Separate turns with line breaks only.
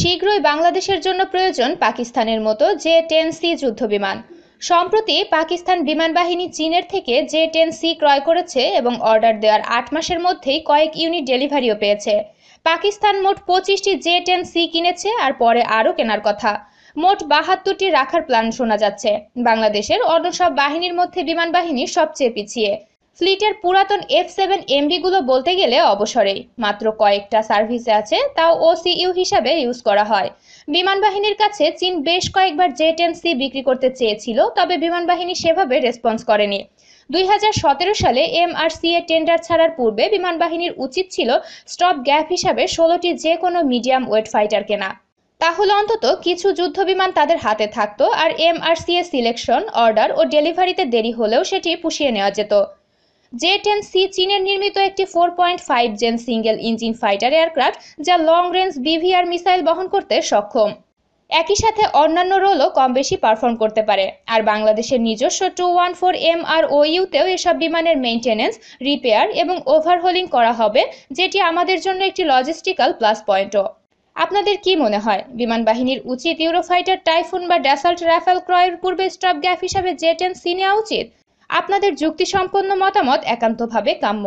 শীঘ্রই বাংলাদেশের জন্য প্রয়োজন পাকিস্তানের মতো জে টেন সি যুদ্ধবিমান সম্প্রতি পাকিস্তান বিমান বাহিনী চীনের থেকে জে টেন সি ক্রয় করেছে এবং অর্ডার দেওয়ার আট মাসের মধ্যেই কয়েক ইউনিট ডেলিভারিও পেয়েছে পাকিস্তান মোট পঁচিশটি জে টেন সি কিনেছে আর পরে আরও কেনার কথা মোট বাহাত্তরটি রাখার প্ল্যান শোনা যাচ্ছে বাংলাদেশের অন্য সব বাহিনীর মধ্যে বিমান বাহিনী সবচেয়ে পিছিয়ে ফ্লিটের পুরাতন এফ সেভেন এমডিগুলো বলতে গেলে অবসরেই মাত্র কয়েকটা সার্ভিসে আছে তাও ওসিইউ হিসাবে ইউজ করা হয় বিমান বাহিনীর কাছে চীন বেশ কয়েকবার জেট এম সি বিক্রি করতে চেয়েছিল তবে বিমান বাহিনী সেভাবে রেসপন্স করেনি দুই সালে এমআরসিএ টেন্ডার ছাড়ার পূর্বে বিমান বাহিনীর উচিত ছিল স্টপ গ্যাপ হিসাবে ষোলোটি যে কোনো মিডিয়াম ওয়েট ফাইটার কেনা তাহলে অন্তত কিছু যুদ্ধ বিমান তাদের হাতে থাকতো আর এমআরসিএ সিলেকশন অর্ডার ও ডেলিভারিতে দেরি হলেও সেটি পুষিয়ে নেওয়া যেত জে টেন সি চীনের নির্মিত একটি four point five gen single engine fighter aircraft যা লং রেঞ্জ বিভিআর মিসাইল বহন করতে সক্ষম একই সাথে অন্যান্য রোলও কম বেশি পারফর্ম করতে পারে আর বাংলাদেশের নিজস্ব two one four M R ইউতেও এসব বিমানের মেনটেনেন্স রিপেয়ার এবং ওভারহোলিং করা হবে যেটি আমাদের জন্য একটি লজিস্টিক্যাল প্লাস পয়েন্টও আপনাদের কি মনে হয় বিমান বাহিনীর উচিত ইউরোফাইটার টাইফুন বা ড্যাসাল্ট রাফেল ক্রয়ের পূর্বে স্টপ গ্যাপ হিসাবে জেট এন সি নেওয়া উচিত আপনাদের যুক্তিসম্পন্ন মতামত একান্তভাবে কাম্য